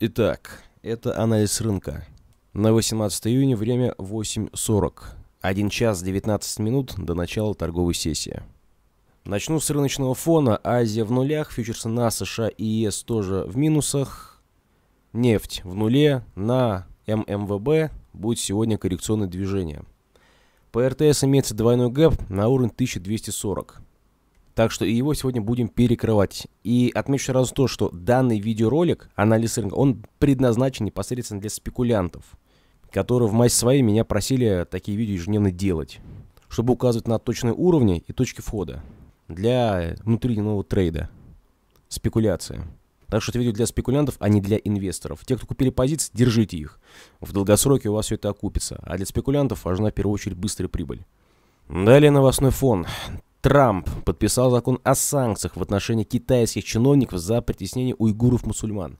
Итак, это анализ рынка. На 18 июня время 8.40. 1 час 19 минут до начала торговой сессии. Начну с рыночного фона. Азия в нулях, фьючерсы на США и ЕС тоже в минусах. Нефть в нуле, на ММВБ будет сегодня коррекционное движение. По РТС имеется двойной гэп на уровень 1240. Так что и его сегодня будем перекрывать. И отмечу сразу то, что данный видеоролик, анализ рынка, он предназначен непосредственно для спекулянтов, которые в массе своей меня просили такие видео ежедневно делать, чтобы указывать на точные уровни и точки входа для э, внутреннего трейда, спекуляция. Так что это видео для спекулянтов, а не для инвесторов. Те, кто купили позиции, держите их. В долгосроке у вас все это окупится. А для спекулянтов важна в первую очередь быстрая прибыль. Далее новостной фон. Трамп подписал закон о санкциях в отношении китайских чиновников за притеснение уйгуров-мусульман.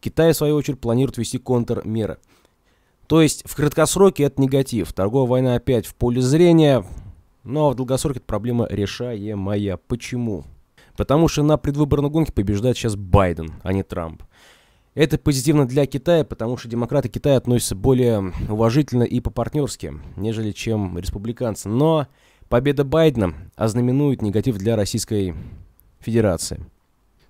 Китай, в свою очередь, планирует вести контрмеры. То есть в краткосроке это негатив. Торговая война опять в поле зрения, но в долгосроке эта проблема решаемая. Почему? Потому что на предвыборной гонке побеждает сейчас Байден, а не Трамп. Это позитивно для Китая, потому что демократы Китая относятся более уважительно и по-партнерски, нежели чем республиканцы. Но Победа Байдена ознаменует негатив для Российской Федерации.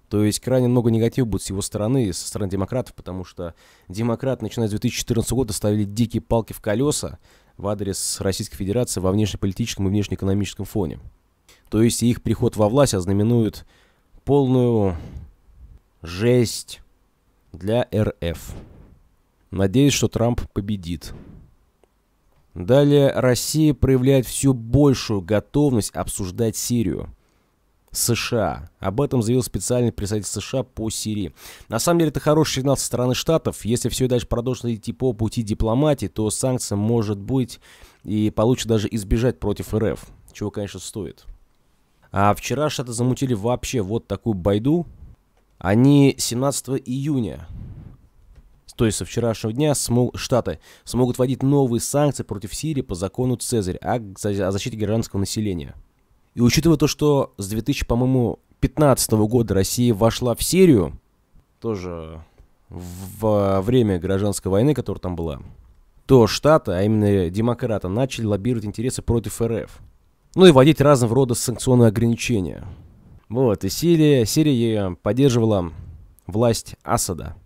То есть крайне много негатива будет с его стороны, со стороны демократов, потому что демократы, начиная с 2014 года, ставили дикие палки в колеса в адрес Российской Федерации во внешнеполитическом и внешнеэкономическом фоне. То есть их приход во власть ознаменует полную жесть для РФ. Надеюсь, что Трамп победит. Далее Россия проявляет все большую готовность обсуждать Сирию. США. Об этом заявил специальный представитель США по Сирии. На самом деле это хороший сигнал со стороны Штатов. Если все дальше продолжит идти по пути дипломатии, то санкции может быть и получше даже избежать против РФ, чего, конечно, стоит. А вчера Штаты замутили вообще вот такую байду. Они 17 июня то есть со вчерашнего дня смог, Штаты смогут вводить новые санкции против Сирии по закону Цезарь о, о защите гражданского населения. И учитывая то, что с 2015 по года Россия вошла в Сирию, тоже во время гражданской войны, которая там была, то Штаты, а именно демократы, начали лоббировать интересы против РФ. Ну и вводить разного рода санкционные ограничения. Вот, и Сирия, Сирия поддерживала власть Асада –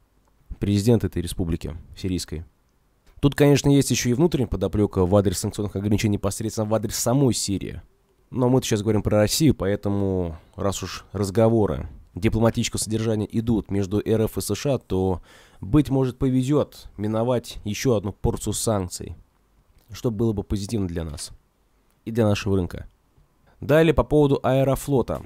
президент этой республики сирийской. Тут, конечно, есть еще и внутренняя подоплека в адрес санкционных ограничений непосредственно в адрес самой Сирии. Но мы сейчас говорим про Россию, поэтому раз уж разговоры дипломатического содержания идут между РФ и США, то, быть может, повезет миновать еще одну порцию санкций, что было бы позитивно для нас и для нашего рынка. Далее по поводу аэрофлота.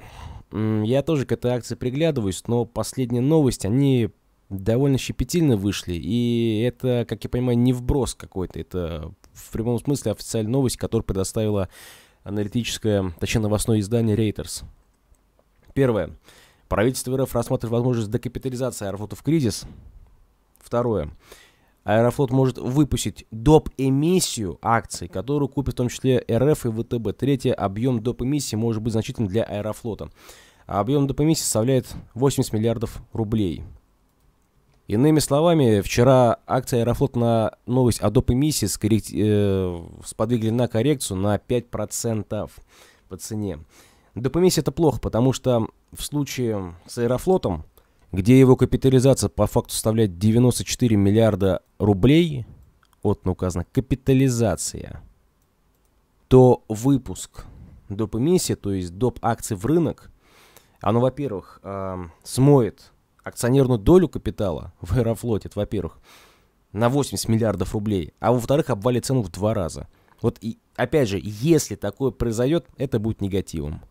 Я тоже к этой акции приглядываюсь, но последние новости, они довольно щепетильно вышли. И это, как я понимаю, не вброс какой-то. Это в прямом смысле официальная новость, которую предоставила аналитическое, точнее новостное издание Reuters. Первое. Правительство РФ рассматривает возможность декапитализации аэрофлота в кризис. Второе. Аэрофлот может выпустить доп-эмиссию акций, которую купит в том числе РФ и ВТБ. Третье. Объем доп-эмиссии может быть значительным для аэрофлота. А объем доп-эмиссии составляет 80 миллиардов рублей. Иными словами, вчера акция «Аэрофлот» на новость о доп. эмиссии скорректи... э, сподвигли на коррекцию на 5% по цене. Доп. эмиссия – это плохо, потому что в случае с «Аэрофлотом», где его капитализация по факту составляет 94 миллиарда рублей, от указана капитализация, то выпуск доп. эмиссии, то есть доп. акций в рынок, оно, во-первых, э, смоет акционерную долю капитала в Аэрофлоте, во-первых, на 80 миллиардов рублей, а во-вторых, обвалит цену в два раза. Вот и, опять же, если такое произойдет, это будет негативом.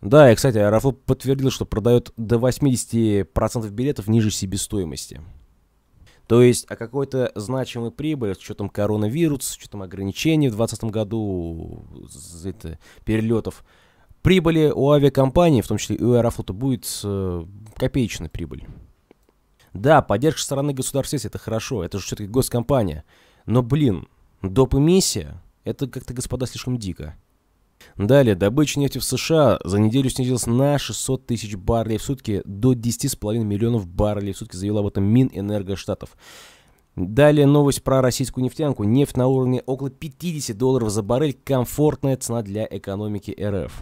Да, и, кстати, Аэрофлот подтвердил, что продает до 80% билетов ниже себестоимости. То есть о а какой-то значимой прибыли с учетом коронавируса, с учетом ограничений в 2020 году, это, перелетов – прибыли у авиакомпании, в том числе и у Аэрофлота, будет э, копеечная прибыль. Да, поддержка со стороны государства это хорошо, это же все-таки госкомпания. Но, блин, доп. эмиссия, это как-то, господа, слишком дико. Далее, добыча нефти в США за неделю снизилась на 600 тысяч баррелей в сутки до 10,5 миллионов баррелей в сутки, заявила об этом Минэнерго Штатов. Далее новость про российскую нефтянку. Нефть на уровне около 50 долларов за баррель – комфортная цена для экономики РФ.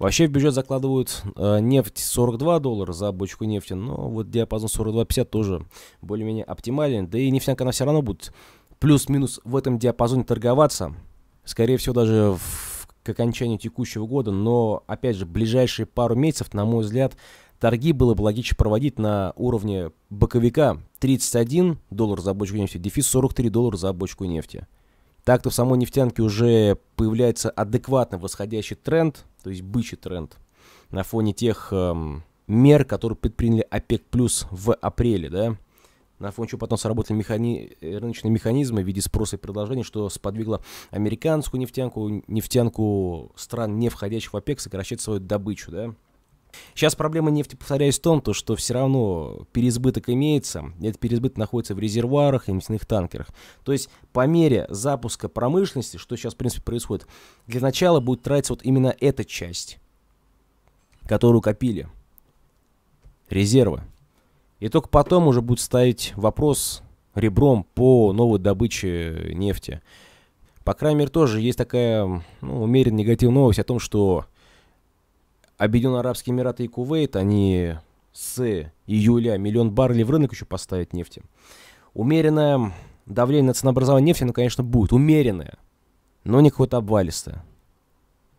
Вообще в бюджет закладывают э, нефть 42 доллара за бочку нефти, но вот диапазон 42-50 тоже более-менее оптимален. Да и нефтянка она все равно будет плюс-минус в этом диапазоне торговаться. Скорее всего, даже в, к окончанию текущего года. Но, опять же, ближайшие пару месяцев, на мой взгляд, торги было бы логично проводить на уровне боковика 31 доллар за бочку нефти, дефис 43 доллара за бочку нефти. Так-то в самой нефтянке уже появляется адекватно восходящий тренд, то есть бычий тренд, на фоне тех эм, мер, которые предприняли ОПЕК+, плюс в апреле, да, на фоне чего потом сработали механи... рыночные механизмы в виде спроса и предложения, что сподвигло американскую нефтянку, нефтянку стран, не входящих в ОПЕК, сокращать свою добычу, да. Сейчас проблема нефти, повторяюсь, в том, то, что все равно переизбыток имеется. Этот переизбыток находится в резервуарах и нефтяных танкерах. То есть по мере запуска промышленности, что сейчас, в принципе, происходит, для начала будет тратиться вот именно эта часть, которую копили. Резервы. И только потом уже будет ставить вопрос ребром по новой добыче нефти. По крайней мере, тоже есть такая ну, умеренно негативная новость о том, что Объединенные Арабские Эмираты и Кувейт, они с июля миллион баррелей в рынок еще поставят нефти. Умеренное давление на ценообразование нефти, ну, конечно, будет. Умеренное. Но не какое-то обвалистое.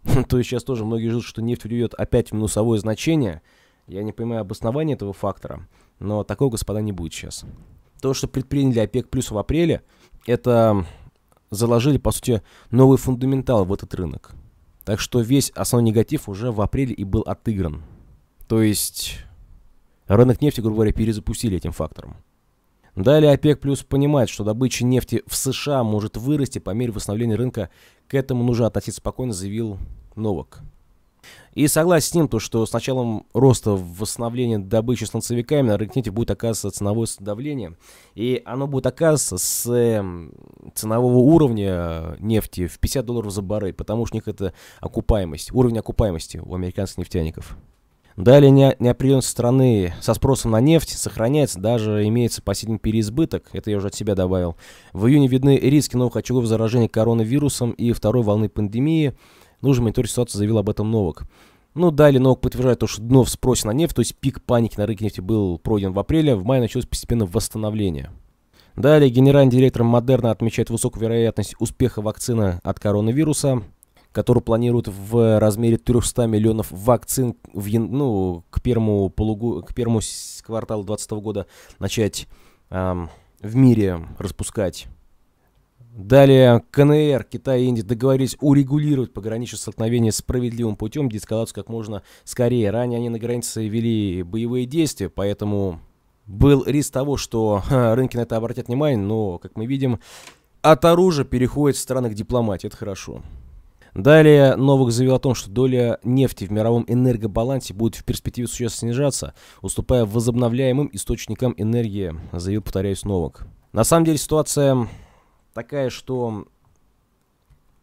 То есть сейчас тоже многие ждут, что нефть уйдет опять в минусовое значение. Я не понимаю обоснования этого фактора. Но такого, господа, не будет сейчас. То, что предприняли ОПЕК плюс в апреле, это заложили, по сути, новый фундаментал в этот рынок. Так что весь основной негатив уже в апреле и был отыгран. То есть рынок нефти, грубо говоря, перезапустили этим фактором. Далее ОПЕК плюс понимает, что добыча нефти в США может вырасти по мере восстановления рынка. К этому нужно относиться спокойно, заявил Новак. И согласен с ним, то, что с началом роста восстановления добычи с носовиками на рынке будет оказываться ценовое давление. И оно будет оказываться с эм, ценового уровня э, нефти в 50 долларов за баррель, потому что у них это окупаемость, уровень окупаемости у американских нефтяников. Далее неопределенность страны со спросом на нефть сохраняется, даже имеется последний переизбыток, это я уже от себя добавил. В июне видны риски новых очагов заражения коронавирусом и второй волны пандемии – Нужно мониторить ситуацию, заявил об этом Новак. Ну, далее Новак подтверждает то, что дно в спросе на нефть, то есть пик паники на рынке нефти был пройден в апреле, в мае началось постепенно восстановление. Далее генеральный директор Модерна отмечает высокую вероятность успеха вакцины от коронавируса, которую планируют в размере 300 миллионов вакцин в, ну, к первому, полугу, к первому кварталу 2020 года начать эм, в мире распускать. Далее КНР, Китай и Индия договорились урегулировать пограничное столкновение справедливым путем, деэскалацию как можно скорее. Ранее они на границе вели боевые действия, поэтому был риск того, что ха, рынки на это обратят внимание, но, как мы видим, от оружия переходит страны к дипломатии, это хорошо. Далее Новок заявил о том, что доля нефти в мировом энергобалансе будет в перспективе существенно снижаться, уступая возобновляемым источникам энергии, заявил, повторяюсь, Новок. На самом деле ситуация такая, что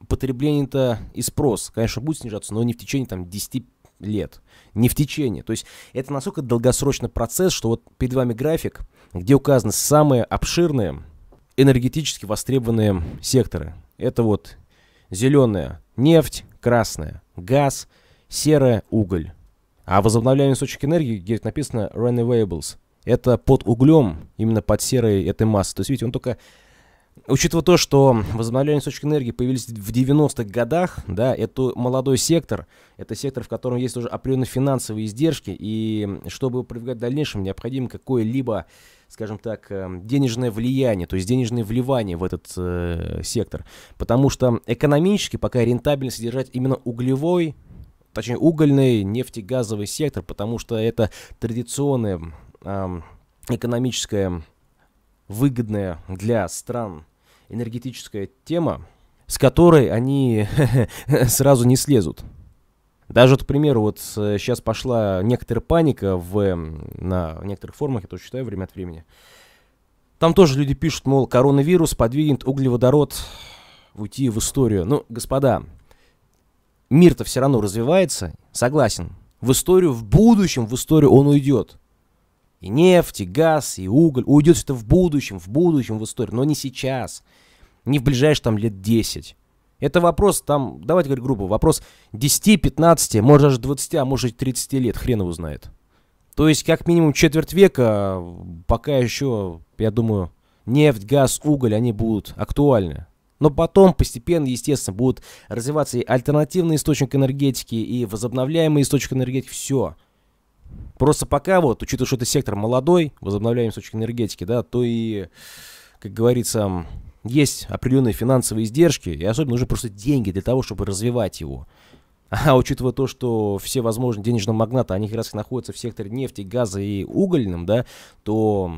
потребление-то и спрос, конечно, будет снижаться, но не в течение там 10 лет. Не в течение. То есть это настолько долгосрочный процесс, что вот перед вами график, где указаны самые обширные энергетически востребованные секторы. Это вот зеленая нефть, красная газ, серая уголь. А возобновляемые источники энергии, где написано renewables, это под углем, именно под серой этой массой. То есть, видите, он только учитывая то, что возобновляемые источники энергии появились в 90-х годах, да, это молодой сектор, это сектор, в котором есть уже определенные финансовые издержки, и чтобы продвигать в дальнейшем, необходимо какое-либо, скажем так, э, денежное влияние, то есть денежное вливание в этот э, сектор, потому что экономически пока рентабельно содержать именно углевой, точнее угольный, нефтегазовый сектор, потому что это традиционная э, экономическая выгодная для стран энергетическая тема, с которой они сразу не слезут. Даже, вот, к примеру, вот сейчас э, пошла некоторая паника в, на некоторых форумах, я тоже считаю время от времени. Там тоже люди пишут, мол, коронавирус подвигнет углеводород уйти в историю. Ну, господа, мир-то все равно развивается, согласен. В историю, в будущем, в историю он уйдет. И нефть, и газ, и уголь. Уйдет все это в будущем, в будущем, в историю, но не сейчас. Не в ближайшие там лет 10. Это вопрос там, давайте говорить грубо, вопрос 10, 15, может даже 20, а может 30 лет, хрен его знает. То есть как минимум четверть века, пока еще, я думаю, нефть, газ, уголь, они будут актуальны. Но потом постепенно, естественно, будут развиваться и альтернативные источники энергетики, и возобновляемые источники энергетики, все – Просто пока вот, учитывая, что это сектор молодой, возобновляемый с точки энергетики, да, то и, как говорится, есть определенные финансовые издержки, и особенно нужны просто деньги для того, чтобы развивать его. А учитывая то, что все возможные денежные магнаты, они как раз находятся в секторе нефти, газа и угольным, да, то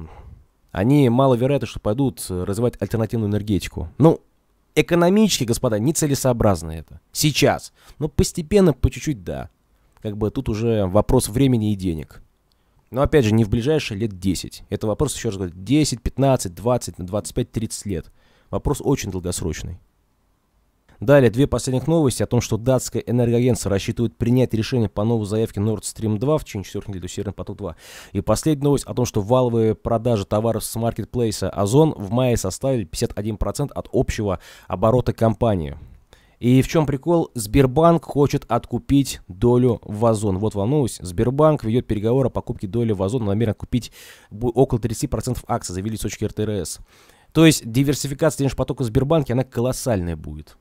они маловероятно, что пойдут развивать альтернативную энергетику. Ну, экономически, господа, нецелесообразно это. Сейчас. Но ну, постепенно, по чуть-чуть, да как бы тут уже вопрос времени и денег. Но опять же, не в ближайшие лет 10. Это вопрос, еще раз говорю, 10, 15, 20, 25, 30 лет. Вопрос очень долгосрочный. Далее, две последних новости о том, что датская энергоагентство рассчитывает принять решение по новой заявке Nord Stream 2 в течение четырех недель Северный поток 2. И последняя новость о том, что валовые продажи товаров с маркетплейса Озон в мае составили 51% от общего оборота компании. И в чем прикол? Сбербанк хочет откупить долю в Озон. Вот волнуюсь, Сбербанк ведет переговоры о покупке доли в Озон, намерен купить около 30% акций, заявили сочки РТРС. То есть диверсификация денежного потока в Сбербанке, она колоссальная будет.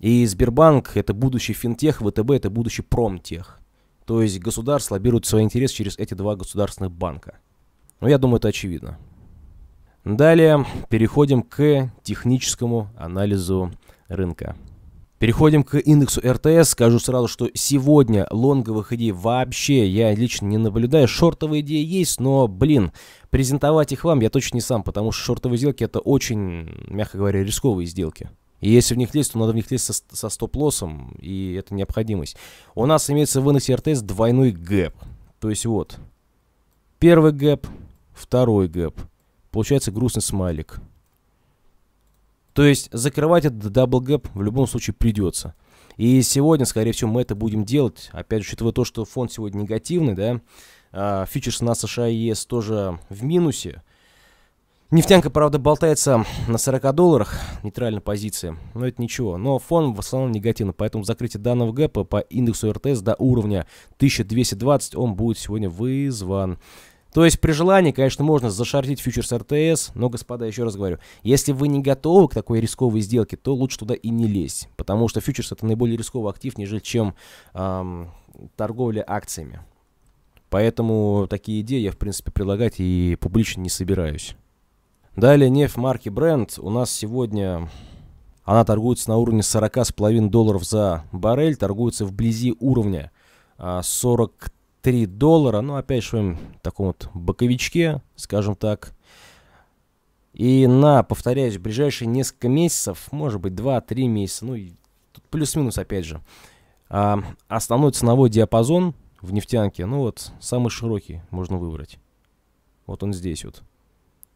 И Сбербанк – это будущий финтех, ВТБ – это будущий промтех. То есть государство лоббирует свой интерес через эти два государственных банка. Но ну, я думаю, это очевидно. Далее переходим к техническому анализу рынка. Переходим к индексу РТС. Скажу сразу, что сегодня лонговых идей вообще я лично не наблюдаю. Шортовые идеи есть, но, блин, презентовать их вам я точно не сам, потому что шортовые сделки это очень, мягко говоря, рисковые сделки. И если в них лезть, то надо в них лезть со, со стоп-лоссом, и это необходимость. У нас имеется в индексе РТС двойной гэп. То есть вот, первый гэп, второй гэп. Получается грустный смайлик. То есть закрывать этот дабл гэп в любом случае придется. И сегодня, скорее всего, мы это будем делать. Опять же, учитывая то, что фонд сегодня негативный, да, а, фьючерс на США и ЕС тоже в минусе. Нефтянка, правда, болтается на 40 долларах, нейтральная позиция, но это ничего. Но фон в основном негативно, поэтому закрытие данного гэпа по индексу РТС до уровня 1220 он будет сегодня вызван. То есть при желании, конечно, можно зашортить фьючерс РТС, но, господа, еще раз говорю, если вы не готовы к такой рисковой сделке, то лучше туда и не лезть, потому что фьючерс это наиболее рисковый актив, нежели чем эм, торговля акциями. Поэтому такие идеи я, в принципе, предлагать и публично не собираюсь. Далее нефть марки Brent у нас сегодня... Она торгуется на уровне 40,5 долларов за баррель, торгуется вблизи уровня 43 а, 3 доллара. Ну, опять же, в таком вот боковичке, скажем так. И на, повторяюсь, ближайшие несколько месяцев, может быть, 2-3 месяца, ну, плюс-минус, опять же, а, основной ценовой диапазон в нефтянке, ну, вот, самый широкий можно выбрать. Вот он здесь вот.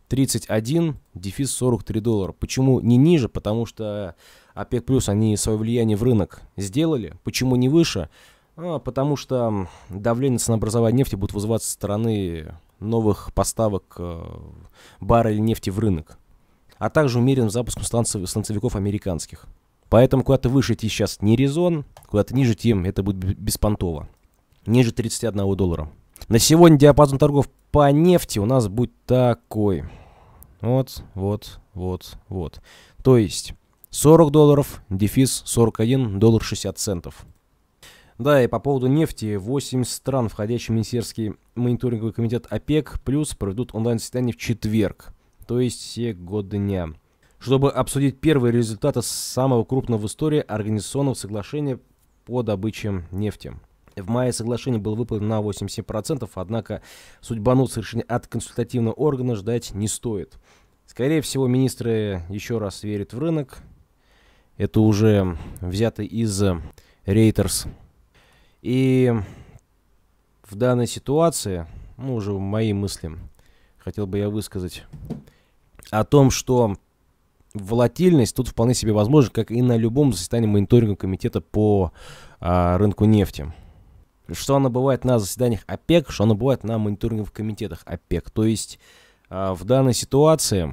31, дефис 43 доллара. Почему не ниже? Потому что ОПЕК+, плюс они свое влияние в рынок сделали. Почему не выше? А, потому что давление на ценообразования нефти будет вызываться со стороны новых поставок э, баррелей нефти в рынок, а также умеренным запуском станцев, станцевиков американских. Поэтому куда-то выше идти сейчас не резон, куда-то ниже тем это будет беспонтово. Ниже 31 доллара. На сегодня диапазон торгов по нефти у нас будет такой. Вот, вот, вот, вот. То есть 40 долларов, дефис 41, доллар 60 центов. Да, и по поводу нефти. 8 стран, входящих в Министерский мониторинговый комитет ОПЕК, плюс проведут онлайн-заседание в четверг, то есть все годы дня чтобы обсудить первые результаты самого крупного в истории организационного соглашения по добыче нефти. В мае соглашение было выполнено на 87%, однако судьбануть решение от консультативного органа ждать не стоит. Скорее всего, министры еще раз верят в рынок. Это уже взято из Reuters и в данной ситуации, ну, уже мои мысли, хотел бы я высказать о том, что волатильность тут вполне себе возможна, как и на любом заседании мониторинга комитета по а, рынку нефти. Что она бывает на заседаниях ОПЕК, что она бывает на мониторинговых комитетах ОПЕК. То есть а, в данной ситуации,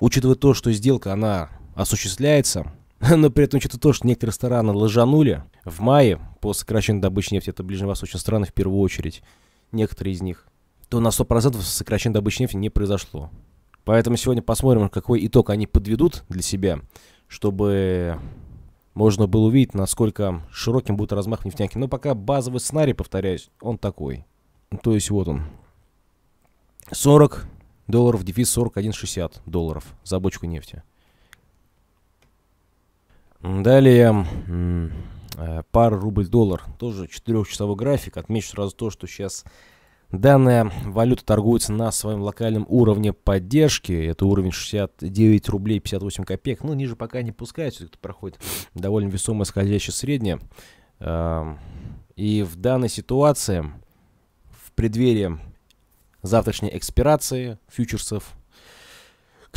учитывая то, что сделка, она осуществляется, Но при этом что-то то, что некоторые страны лажанули в мае по сокращению добычи нефти, это ближневосточные страны в первую очередь, некоторые из них, то на 100% сокращение добычи нефти не произошло. Поэтому сегодня посмотрим, какой итог они подведут для себя, чтобы можно было увидеть, насколько широким будет размах нефтянки. Но пока базовый сценарий, повторяюсь, он такой. То есть вот он. 40 долларов, дефис 41,60 долларов за бочку нефти. Далее э, пара рубль-доллар. Тоже четырехчасовой график. Отмечу сразу то, что сейчас данная валюта торгуется на своем локальном уровне поддержки. Это уровень 69 рублей 58 копеек. Ну, ниже пока не пускается, все проходит довольно весомое скользящее среднее. И в данной ситуации, в преддверии завтрашней экспирации фьючерсов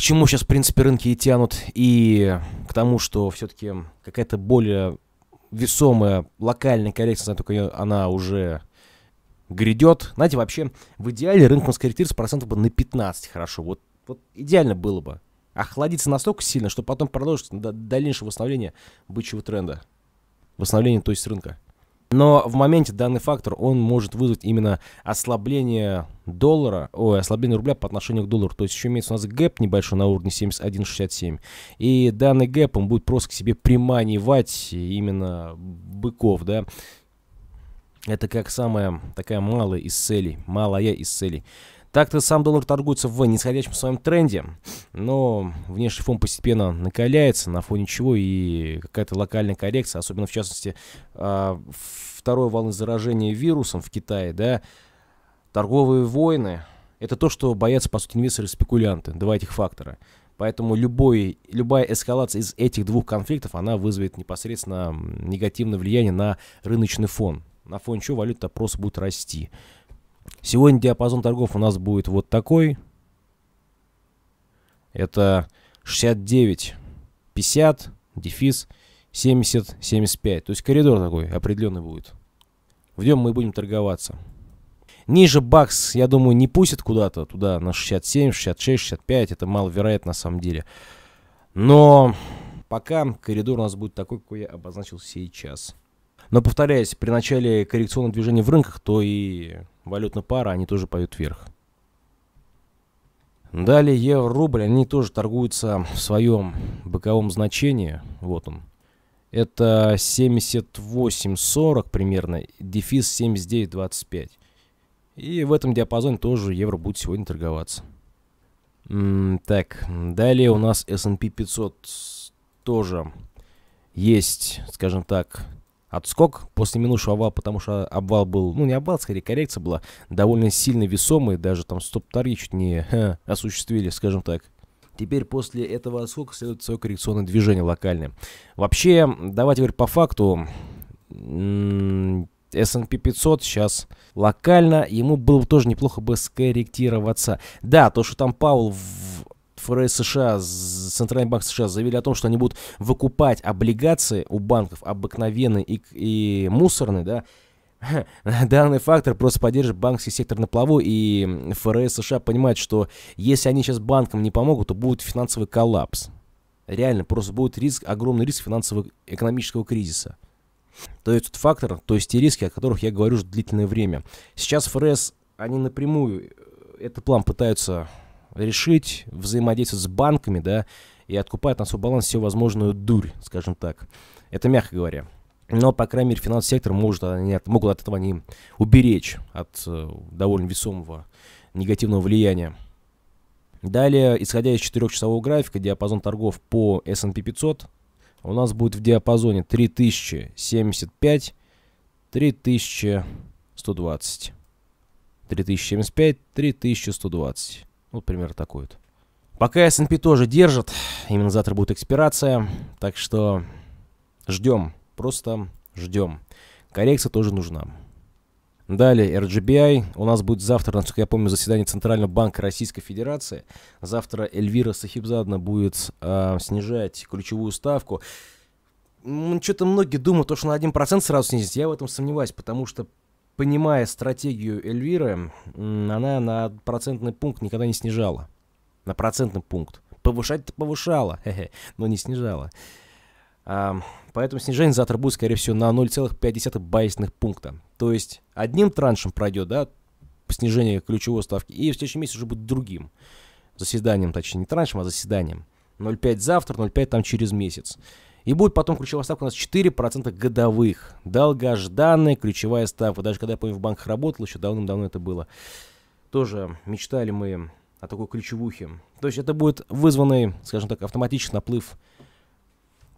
к чему сейчас, в принципе, рынки и тянут, и к тому, что все-таки какая-то более весомая локальная коррекция, только она уже грядет. Знаете, вообще, в идеале рынок он скорректируется процентов бы на 15 хорошо. Вот, вот идеально было бы. Охладиться настолько сильно, что потом продолжить дальнейшее восстановление бычьего тренда. Восстановление, то есть рынка. Но в моменте данный фактор, он может вызвать именно ослабление доллара, ой, ослабление рубля по отношению к доллару. То есть еще имеется у нас гэп небольшой на уровне 71.67. И данный гэп, он будет просто к себе приманивать именно быков, да. Это как самая такая малая из целей, малая из целей. Так-то сам доллар торгуется в нисходящем своем тренде, но внешний фон постепенно накаляется, на фоне чего и какая-то локальная коррекция, особенно в частности а, второй волны заражения вирусом в Китае, да, торговые войны, это то, что боятся, по сути, инвесторы и спекулянты, два этих фактора. Поэтому любой, любая эскалация из этих двух конфликтов, она вызовет непосредственно негативное влияние на рыночный фон. На фоне чего валюта просто будет расти. Сегодня диапазон торгов у нас будет вот такой. Это 69, 50, дефис 70, 75. То есть коридор такой определенный будет. В нем мы будем торговаться. Ниже бакс, я думаю, не пустит куда-то туда на 67, 66, 65. Это маловероятно на самом деле. Но пока коридор у нас будет такой, какой я обозначил сейчас. Но, повторяюсь, при начале коррекционного движения в рынках, то и валютная пара, они тоже поют вверх. Далее евро-рубль, они тоже торгуются в своем боковом значении. Вот он. Это 78.40 примерно, дефис 79.25. И в этом диапазоне тоже евро будет сегодня торговаться. Так, далее у нас S&P 500 тоже есть, скажем так, отскок после минувшего обвала, потому что обвал был, ну не обвал, скорее коррекция была довольно сильно весомой, даже там стоп-торги чуть не ха, осуществили, скажем так. Теперь после этого отскока следует свое коррекционное движение локальное. Вообще, давайте теперь по факту, S&P 500 сейчас локально, ему было бы тоже неплохо бы скорректироваться. Да, то, что там Паул ФРС США, Центральный банк США заявили о том, что они будут выкупать облигации у банков обыкновенные и, и мусорные, да, Данный фактор просто поддержит банковский сектор на плаву, и ФРС США понимает, что если они сейчас банкам не помогут, то будет финансовый коллапс. Реально, просто будет риск, огромный риск финансового экономического кризиса. То есть этот фактор, то есть те риски, о которых я говорю уже длительное время. Сейчас ФРС, они напрямую э, этот план пытаются решить взаимодействовать с банками, да, и откупает на свой баланс всю возможную дурь, скажем так. Это мягко говоря. Но, по крайней мере, финансовый сектор может, они а, от, могут от этого не уберечь от э, довольно весомого негативного влияния. Далее, исходя из четырехчасового графика, диапазон торгов по S&P 500 у нас будет в диапазоне 3075 3120. 3075, 3120. Вот примерно такой вот. Пока S&P тоже держит. Именно завтра будет экспирация. Так что ждем. Просто ждем. Коррекция тоже нужна. Далее RGBI. У нас будет завтра, насколько я помню, заседание Центрального банка Российской Федерации. Завтра Эльвира Сахибзадна будет э, снижать ключевую ставку. что-то многие думают, то, что на 1% сразу снизить. Я в этом сомневаюсь, потому что понимая стратегию Эльвиры, она на процентный пункт никогда не снижала. На процентный пункт. Повышать-то повышала, но не снижала. А, поэтому снижение завтра будет, скорее всего, на 0,5 байсных пункта. То есть одним траншем пройдет, да, снижение ключевой ставки, и в следующем месяце уже будет другим. Заседанием, точнее, не траншем, а заседанием. 0,5 завтра, 0,5 там через месяц. И будет потом ключевая ставка у нас 4% годовых. Долгожданная ключевая ставка. Даже когда я, помню, в банках работал, еще давным-давно это было. Тоже мечтали мы о такой ключевухе. То есть это будет вызванный, скажем так, автоматический наплыв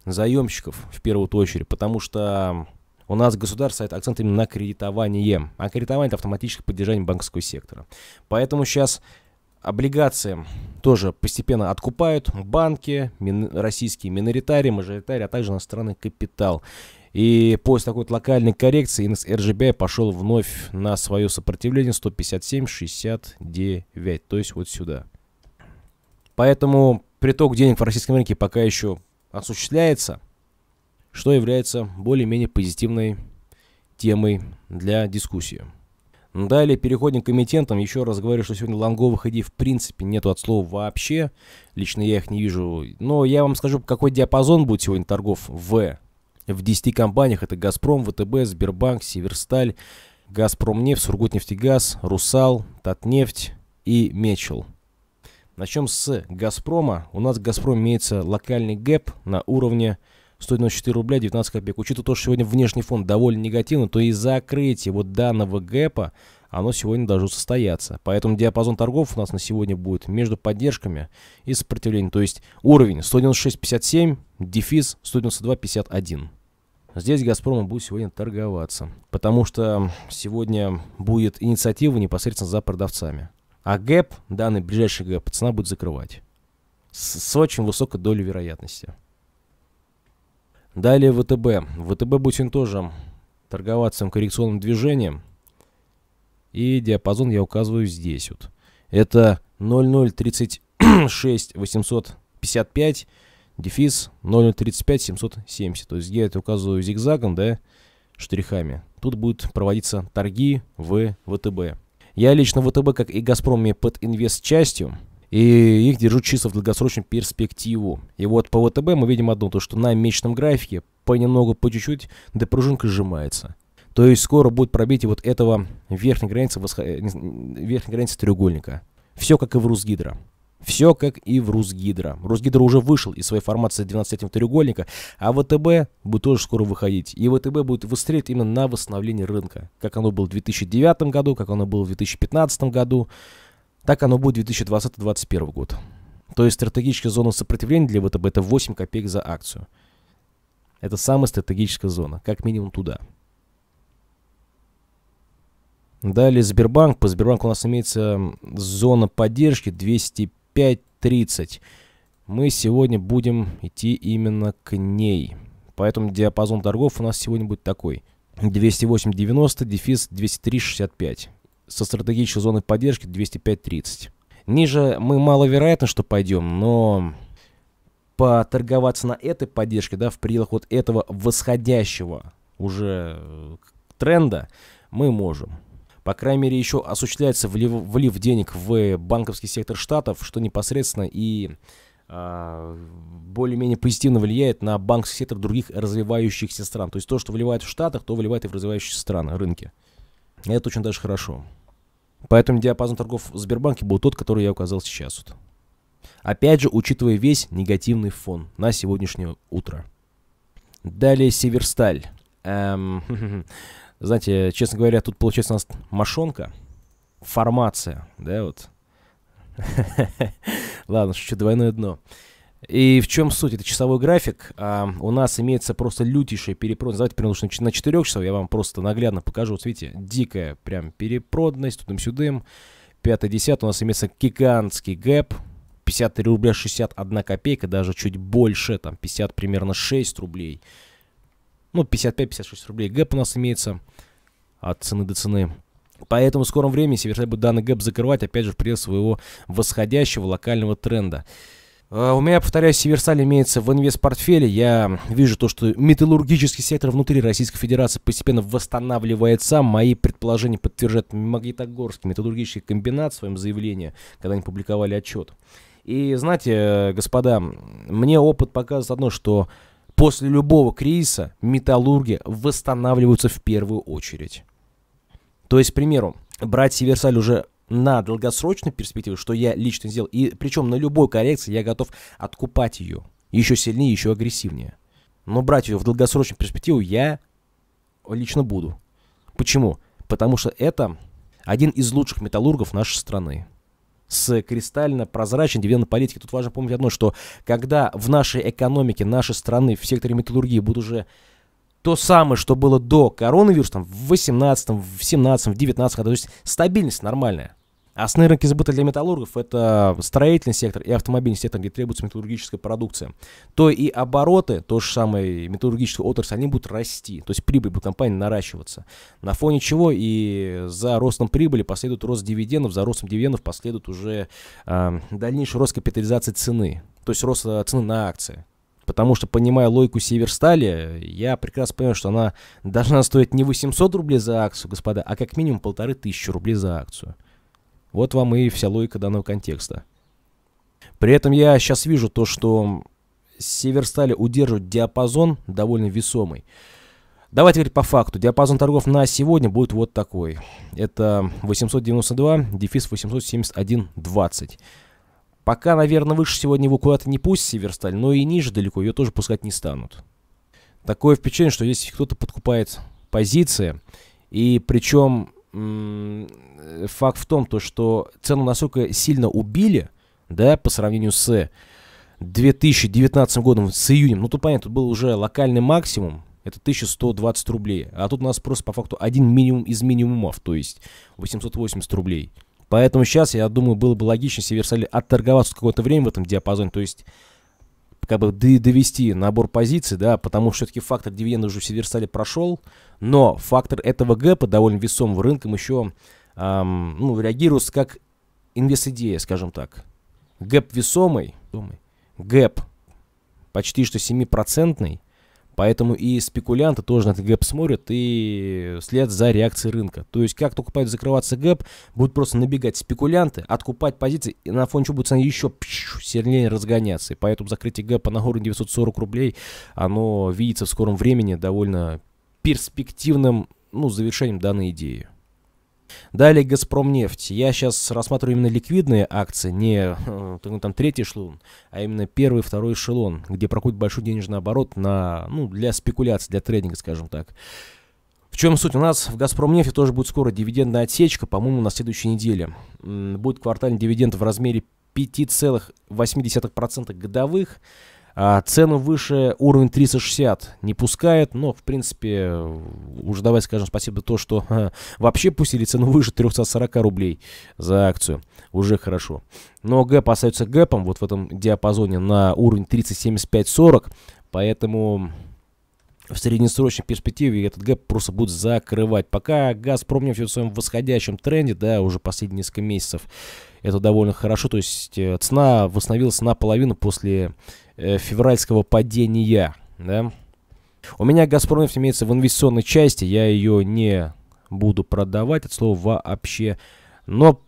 заемщиков в первую очередь, потому что у нас государство ставит акцент именно на кредитование, а кредитование – это автоматическое поддержание банковского сектора. Поэтому сейчас облигации тоже постепенно откупают банки, мин, российские миноритарии, мажоритарии, а также иностранный капитал. И после такой локальной коррекции индекс RGBI пошел вновь на свое сопротивление 157,69, то есть вот сюда. Поэтому приток денег в российском рынке пока еще осуществляется, что является более-менее позитивной темой для дискуссии. Далее переходим к эмитентам. Еще раз говорю, что сегодня лонговых идей в принципе нету от слова вообще. Лично я их не вижу. Но я вам скажу, какой диапазон будет сегодня торгов в, в 10 компаниях. Это «Газпром», «ВТБ», «Сбербанк», «Северсталь», «Газпромнефть», «Сургутнефтегаз», «Русал», «Татнефть» и «Мечел». Начнем с «Газпрома». У нас «Газпром» имеется локальный гэп на уровне 194 рубля 19 копеек. Учитывая то, что сегодня внешний фон довольно негативный, то и закрытие вот данного гэпа, оно сегодня должно состояться. Поэтому диапазон торгов у нас на сегодня будет между поддержками и сопротивлением. То есть уровень 196.57, дефис 192.51. Здесь «Газпром» будет сегодня торговаться, потому что сегодня будет инициатива непосредственно за продавцами. А гэп, данный ближайший гэп, цена будет закрывать. С, с очень высокой долей вероятности. Далее ВТБ. ВТБ Бутин тоже торговаться коррекционным движением. И диапазон я указываю здесь вот. Это 0036 855 дефис 0035 770. То есть я это указываю зигзагом, да, штрихами. Тут будут проводиться торги в ВТБ. Я лично ВТБ, как и Газпром, под инвест частью и их держу чисто в долгосрочную перспективу. И вот по ВТБ мы видим одно, то что на месячном графике понемногу, по чуть-чуть, да пружинка сжимается. То есть скоро будет пробитие вот этого верхней границы, восход... Э, верхней границы треугольника. Все как и в Русгидро. Все как и в Русгидро. Русгидро уже вышел из своей формации 12 треугольника, а ВТБ будет тоже скоро выходить. И ВТБ будет выстрелить именно на восстановление рынка. Как оно было в 2009 году, как оно было в 2015 году. Так оно будет 2020-2021 год. То есть стратегическая зона сопротивления для ВТБ это 8 копеек за акцию. Это самая стратегическая зона, как минимум туда. Далее Сбербанк. По Сбербанку у нас имеется зона поддержки 205.30. Мы сегодня будем идти именно к ней. Поэтому диапазон торгов у нас сегодня будет такой. 208.90, дефис 203.65 со стратегической зоны поддержки 205.30. Ниже мы маловероятно, что пойдем, но поторговаться на этой поддержке, да, в пределах вот этого восходящего уже э, тренда мы можем. По крайней мере, еще осуществляется влив, влив денег в банковский сектор штатов, что непосредственно и э, более-менее позитивно влияет на банковский сектор других развивающихся стран. То есть то, что вливает в Штатах, то вливает и в развивающиеся страны, рынки. И это очень даже хорошо. Поэтому диапазон торгов в Сбербанке был тот, который я указал сейчас. Вот. Опять же, учитывая весь негативный фон на сегодняшнее утро. Далее Северсталь. Эм, знаете, честно говоря, тут получается у нас мошонка, формация, да, вот. Ладно, шучу, двойное дно. И в чем суть? Это часовой график. А, у нас имеется просто лютейшая перепроданность. Давайте переношим на 4 часов. Я вам просто наглядно покажу. Вот видите, дикая прям перепродность перепроданность. Тудым-сюдым. 5-10. У нас имеется гигантский гэп. 53 рубля 61 копейка, даже чуть больше, там 50 примерно 6 рублей. Ну, 55-56 рублей гэп у нас имеется от цены до цены. Поэтому в скором времени Северсайд будет данный гэп закрывать, опять же, в пределах своего восходящего локального тренда. Э, у меня, повторяюсь, Северсаль имеется в инвест-портфеле. Я вижу то, что металлургический сектор внутри Российской Федерации постепенно восстанавливается. Мои предположения подтверждает Магнитогорский металлургический комбинат в своем заявлении, когда они публиковали отчет. И знаете, господа, мне опыт показывает одно, что после любого кризиса металлурги восстанавливаются в первую очередь. То есть, к примеру, брать Северсаль уже на долгосрочной перспективе, что я лично сделал, и причем на любой коррекции я готов откупать ее еще сильнее, еще агрессивнее. Но брать ее в долгосрочную перспективу я лично буду. Почему? Потому что это один из лучших металлургов нашей страны с кристально прозрачной дивидендной политикой. Тут важно помнить одно, что когда в нашей экономике нашей страны в секторе металлургии будут уже то самое, что было до коронавируса, там, в 18, в 17, в 19 то есть стабильность нормальная, Основные а рынки сбыта для металлургов – это строительный сектор и автомобильный сектор, где требуется металлургическая продукция. То и обороты, то же самое металлургическая отрасль, они будут расти, то есть прибыль будет компании наращиваться. На фоне чего и за ростом прибыли последует рост дивидендов, за ростом дивидендов последует уже э, а, дальнейший рост капитализации цены, то есть рост а, цены на акции. Потому что, понимая логику Северстали, я прекрасно понимаю, что она должна стоить не 800 рублей за акцию, господа, а как минимум полторы тысячи рублей за акцию. Вот вам и вся логика данного контекста. При этом я сейчас вижу то, что Северстали удерживает диапазон довольно весомый. Давайте теперь по факту. Диапазон торгов на сегодня будет вот такой. Это 892, дефис 871.20. Пока, наверное, выше сегодня его куда-то не пусть Северсталь, но и ниже далеко ее тоже пускать не станут. Такое впечатление, что здесь кто-то подкупает позиции. И причем факт в том, то, что цену настолько сильно убили, да, по сравнению с 2019 годом, с июнем, ну тут понятно, тут был уже локальный максимум, это 1120 рублей, а тут у нас просто по факту один минимум из минимумов, то есть 880 рублей. Поэтому сейчас, я думаю, было бы логично, если отторговаться какое-то время в этом диапазоне, то есть как бы довести набор позиций, да, потому что все-таки фактор дивиденда уже в Северсале прошел, но фактор этого гэпа довольно весом в рынком еще эм, ну, реагирует как инвест-идея, скажем так. Гэп весомый, гэп почти что 7-процентный, Поэтому и спекулянты тоже на этот гэп смотрят и след за реакцией рынка. То есть как только пойдет закрываться гэп, будут просто набегать спекулянты, откупать позиции, и на фоне чего будет цена еще сильнее разгоняться. И поэтому закрытие гэпа на уровне 940 рублей, оно видится в скором времени довольно перспективным ну, завершением данной идеи. Далее «Газпромнефть». Я сейчас рассматриваю именно ликвидные акции, не ну, там третий эшелон, а именно первый, второй эшелон, где проходит большой денежный оборот на, ну, для спекуляций, для трейдинга, скажем так. В чем суть? У нас в «Газпромнефти» тоже будет скоро дивидендная отсечка, по-моему, на следующей неделе. Будет квартальный дивиденд в размере 5,8% годовых. А цену выше уровень 360 не пускает, но, в принципе, уже давай скажем спасибо то, что ха, вообще пустили цену выше 340 рублей за акцию. Уже хорошо. Но гэп остается гэпом вот в этом диапазоне на уровень 3075-40, поэтому в среднесрочной перспективе этот гэп просто будет закрывать. Пока «Газпром» нефть в своем восходящем тренде, да, уже последние несколько месяцев, это довольно хорошо, то есть э, цена восстановилась наполовину после э, февральского падения. Да? У меня «Газпромнефть» имеется в инвестиционной части, я ее не буду продавать, от слова «вообще». Но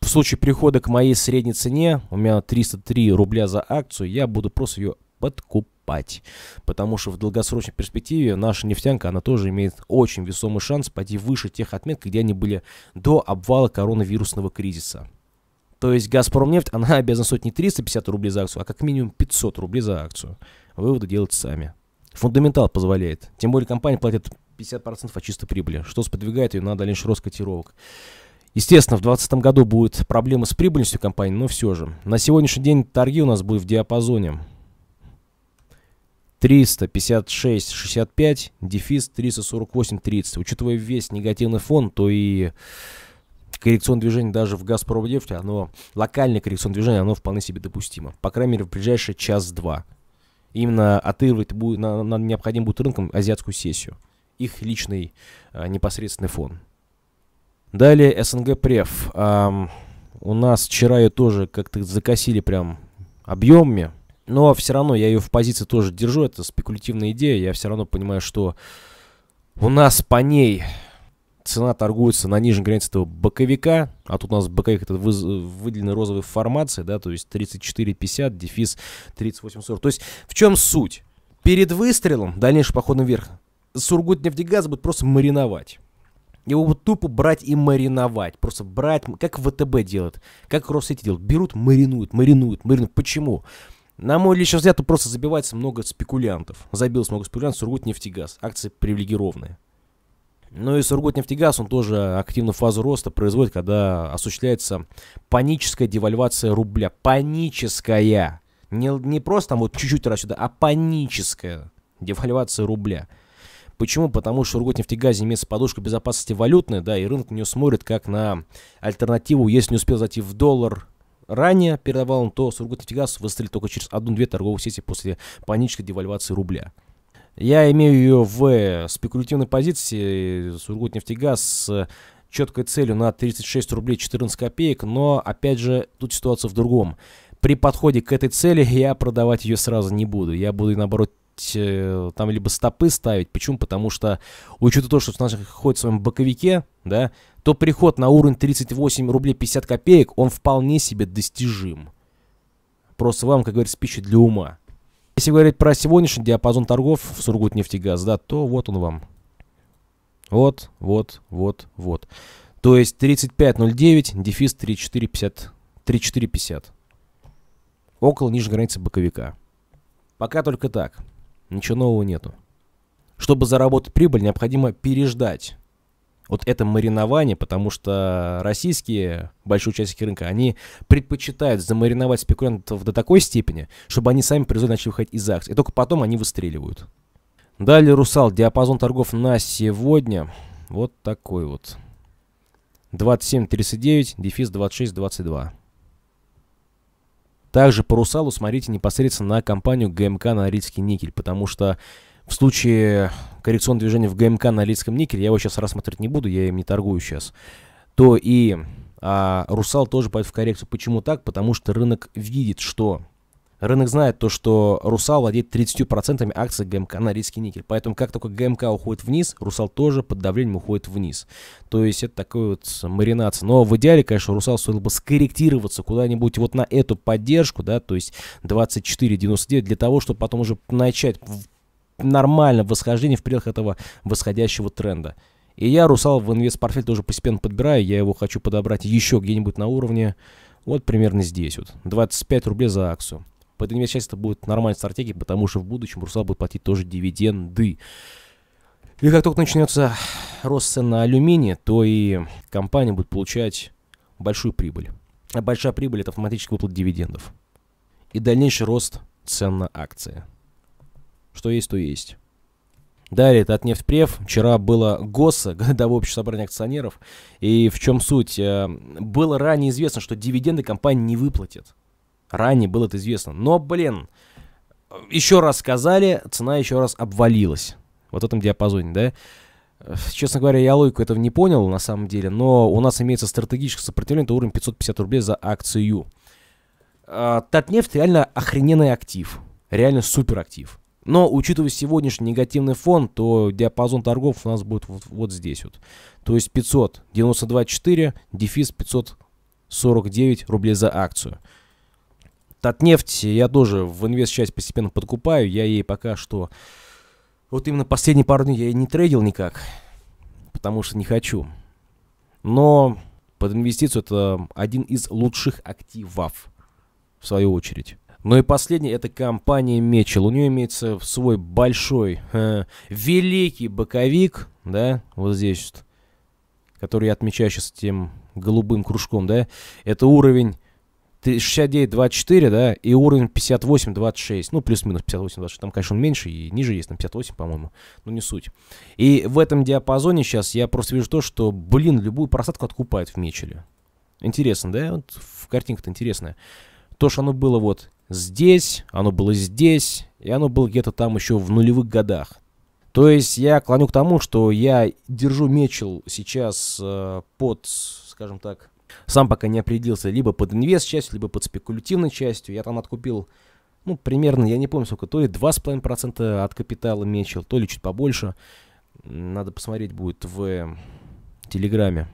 в случае прихода к моей средней цене, у меня 303 рубля за акцию, я буду просто ее подкупать. Потому что в долгосрочной перспективе наша нефтянка, она тоже имеет очень весомый шанс пойти выше тех отметок, где они были до обвала коронавирусного кризиса. То есть «Газпромнефть», она обязана стоить не 350 рублей за акцию, а как минимум 500 рублей за акцию. Выводы делайте сами. Фундаментал позволяет. Тем более компания платит 50% от чистой прибыли, что сподвигает ее на дальнейший рост котировок. Естественно, в 2020 году будет проблемы с прибыльностью компании, но все же. На сегодняшний день торги у нас будут в диапазоне 356-65, дефис 348-30. Учитывая весь негативный фон, то и коррекционное движение даже в «Газпромнефти», оно, локальное коррекционное движение, оно вполне себе допустимо. По крайней мере, в ближайшие час-два. Именно отыгрывать будет, на, на, необходимо будет рынком азиатскую сессию. Их личный а, непосредственный фон. Далее СНГ Преф. А, у нас вчера ее тоже как-то закосили прям объемами. Но все равно я ее в позиции тоже держу. Это спекулятивная идея. Я все равно понимаю, что у нас по ней цена торгуется на нижней границе этого боковика, а тут у нас боковик этот вы, выделены розовой формации, да, то есть 34,50, дефис 38,40. То есть в чем суть? Перед выстрелом, дальнейшим походом вверх, Сургутнефтегаз будет просто мариновать. Его будут тупо брать и мариновать. Просто брать, как ВТБ делает, как Россети делает, Берут, маринуют, маринуют, маринуют. Почему? На мой личный взгляд, тут просто забивается много спекулянтов. Забилось много спекулянтов, Сургутнефтегаз. Акции привилегированные. Ну и Сургутнефтегаз, он тоже активную фазу роста производит, когда осуществляется паническая девальвация рубля. Паническая! Не, не просто там вот чуть-чуть раз сюда, а паническая девальвация рубля. Почему? Потому что Сургутнефтегаз имеется подушка безопасности валютная, да, и рынок на нее смотрит как на альтернативу, если не успел зайти в доллар ранее перед обвалом, то Сургутнефтегаз выстрелит только через одну-две торговые сети после панической девальвации рубля. Я имею ее в спекулятивной позиции э, «Сургутнефтегаз» с э, четкой целью на 36 рублей 14 копеек, но, опять же, тут ситуация в другом. При подходе к этой цели я продавать ее сразу не буду. Я буду, наоборот, э, там либо стопы ставить. Почему? Потому что, учитывая то, что у нас находится в своем боковике, да, то приход на уровень 38 рублей 50 копеек, он вполне себе достижим. Просто вам, как говорится, пища для ума. Если говорить про сегодняшний диапазон торгов в Сургутнефтегаз, да, то вот он вам. Вот, вот, вот, вот. То есть 35.09, дефис 3450. 3450. Около нижней границы боковика. Пока только так. Ничего нового нету. Чтобы заработать прибыль, необходимо переждать вот это маринование, потому что российские большие участники рынка, они предпочитают замариновать спекулянтов до такой степени, чтобы они сами произвольно начали выходить из акций, и только потом они выстреливают. Далее, Русал, диапазон торгов на сегодня вот такой вот. 27.39, дефис 26.22. Также по Русалу смотрите непосредственно на компанию ГМК на «Аналитический никель», потому что в случае коррекционное движение в ГМК на Лидском никеле, я его сейчас рассматривать не буду, я им не торгую сейчас, то и а, Русал тоже пойдет в коррекцию. Почему так? Потому что рынок видит, что... Рынок знает то, что Русал владеет 30% акций ГМК на риски никель. Поэтому как только ГМК уходит вниз, Русал тоже под давлением уходит вниз. То есть это такой вот маринация. Но в идеале, конечно, Русал стоило бы скорректироваться куда-нибудь вот на эту поддержку, да, то есть 24,99 для того, чтобы потом уже начать нормально восхождение в пределах этого восходящего тренда. И я русал в инвест-портфель тоже постепенно подбираю. Я его хочу подобрать еще где-нибудь на уровне, вот примерно здесь вот. 25 рублей за акцию. По этой сейчас это будет нормальная стратегия, потому что в будущем Русал будет платить тоже дивиденды. И как только начнется рост цен на алюминий, то и компания будет получать большую прибыль. А большая прибыль – это автоматически выплат дивидендов. И дальнейший рост цен на акции – что есть, то есть. Далее, это от Нефтпрев. Вчера было ГОСА, Годовое общее собрание акционеров. И в чем суть? Э, было ранее известно, что дивиденды компания не выплатит. Ранее было это известно. Но, блин, еще раз сказали, цена еще раз обвалилась. Вот в этом диапазоне, да? Честно говоря, я логику этого не понял на самом деле, но у нас имеется стратегическое сопротивление, это уровень 550 рублей за акцию. Э, Татнефть реально охрененный актив. Реально супер актив. Но учитывая сегодняшний негативный фон, то диапазон торгов у нас будет вот, вот здесь вот. То есть 500, 92,4, дефис 549 рублей за акцию. Татнефть я тоже в инвест-часть постепенно подкупаю. Я ей пока что... Вот именно последние пару дней я ей не трейдил никак, потому что не хочу. Но под инвестицию это один из лучших активов, в свою очередь. Ну и последний это компания Мечел. У нее имеется свой большой, э, великий боковик, да, вот здесь, вот, который я отмечаю сейчас тем голубым кружком, да, это уровень 69.24, да, и уровень 58.26, ну, плюс-минус 58.26, там, конечно, он меньше, и ниже есть, там 58, по-моему, но не суть. И в этом диапазоне сейчас я просто вижу то, что, блин, любую просадку откупают в Мечеле. Интересно, да, вот в картинка-то интересная. То, что оно было вот здесь, оно было здесь, и оно было где-то там еще в нулевых годах. То есть я клоню к тому, что я держу Мечел сейчас э, под, скажем так, сам пока не определился, либо под инвест-частью, либо под спекулятивной частью. Я там откупил, ну, примерно, я не помню сколько, то ли 2,5% от капитала Мечел, то ли чуть побольше. Надо посмотреть будет в э, Телеграме.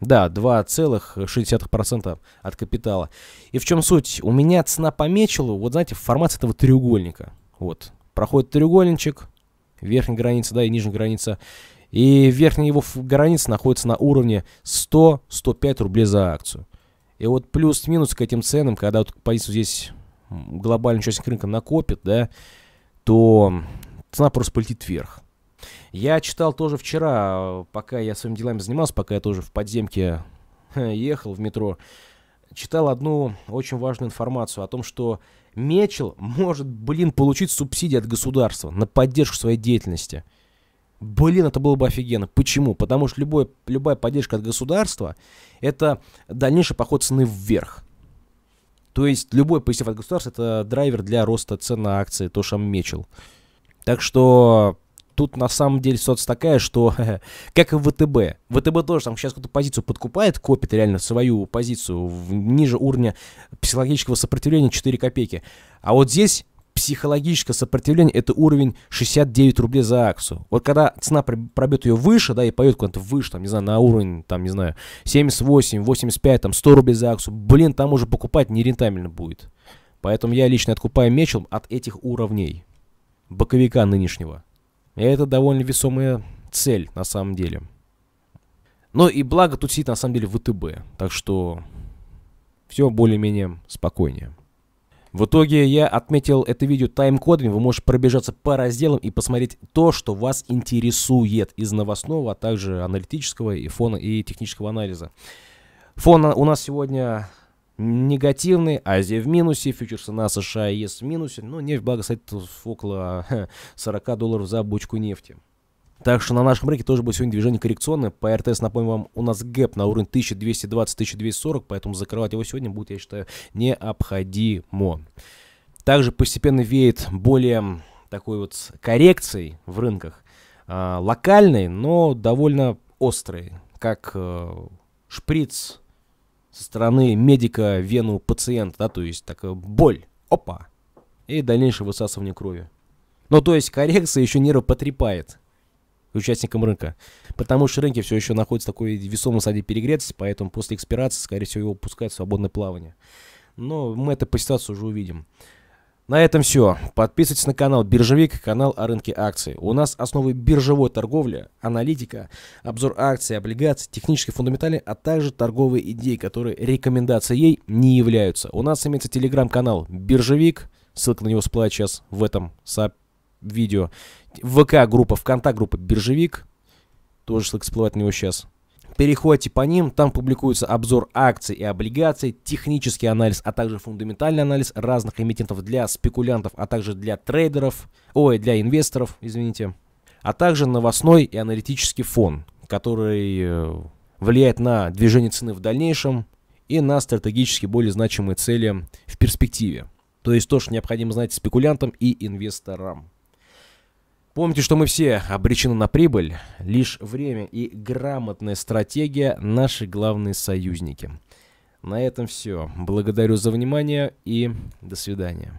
Да, 2,6% от капитала. И в чем суть? У меня цена по вот знаете, в формате этого треугольника. Вот, проходит треугольничек, верхняя граница, да, и нижняя граница. И верхняя его граница находится на уровне 100-105 рублей за акцию. И вот плюс-минус к этим ценам, когда вот позицию здесь глобальный часть рынка накопит, да, то цена просто полетит вверх. Я читал тоже вчера, пока я своими делами занимался, пока я тоже в подземке ехал в метро, читал одну очень важную информацию о том, что Мечел может, блин, получить субсидии от государства на поддержку своей деятельности. Блин, это было бы офигенно. Почему? Потому что любой, любая поддержка от государства – это дальнейший поход цены вверх. То есть любой позитив от государства – это драйвер для роста цен на акции, то, что Мечел. Так что тут на самом деле ситуация такая, что как и в ВТБ. ВТБ тоже там сейчас какую-то позицию подкупает, копит реально свою позицию в, ниже уровня психологического сопротивления 4 копейки. А вот здесь психологическое сопротивление это уровень 69 рублей за акцию. Вот когда цена пробьет ее выше, да, и пойдет куда-то выше, там, не знаю, на уровень, там, не знаю, 78, 85, там, 100 рублей за акцию, блин, там уже покупать нерентабельно будет. Поэтому я лично откупаю мечом от этих уровней боковика нынешнего. И это довольно весомая цель на самом деле. Но и благо тут сидит на самом деле ВТБ, так что все более-менее спокойнее. В итоге я отметил это видео тайм-кодами, вы можете пробежаться по разделам и посмотреть то, что вас интересует из новостного, а также аналитического и фона и технического анализа. Фон у нас сегодня негативный, Азия в минусе, фьючерсы на США и ЕС в минусе, но ну, нефть благосостоит около 40 э, долларов за бочку нефти. Так что на нашем рынке тоже будет сегодня движение коррекционное. По РТС, напомню вам, у нас гэп на уровень 1220-1240, поэтому закрывать его сегодня будет, я считаю, необходимо. Также постепенно веет более такой вот коррекцией в рынках. Э, локальной, но довольно острой, как э, шприц стороны медика вену пациента, да, то есть такая боль, опа, и дальнейшее высасывание крови. Ну, то есть коррекция еще нервы потрепает участникам рынка. Потому что рынки все еще находятся в такой весомой стадии перегретости, поэтому после экспирации, скорее всего, его пускают в свободное плавание. Но мы это по ситуации уже увидим. На этом все. Подписывайтесь на канал Биржевик, канал о рынке акций. У нас основы биржевой торговли, аналитика, обзор акций, облигаций, технические фундаментальные, а также торговые идеи, которые рекомендацией не являются. У нас имеется телеграм-канал Биржевик, ссылка на него всплывает сейчас в этом видео. ВК-группа, ВКонтакт-группа Биржевик, тоже ссылка всплывает на него сейчас переходите по ним, там публикуется обзор акций и облигаций, технический анализ, а также фундаментальный анализ разных эмитентов для спекулянтов, а также для трейдеров, ой, для инвесторов, извините, а также новостной и аналитический фон, который э, влияет на движение цены в дальнейшем и на стратегически более значимые цели в перспективе. То есть то, что необходимо знать спекулянтам и инвесторам. Помните, что мы все обречены на прибыль. Лишь время и грамотная стратегия – наши главные союзники. На этом все. Благодарю за внимание и до свидания.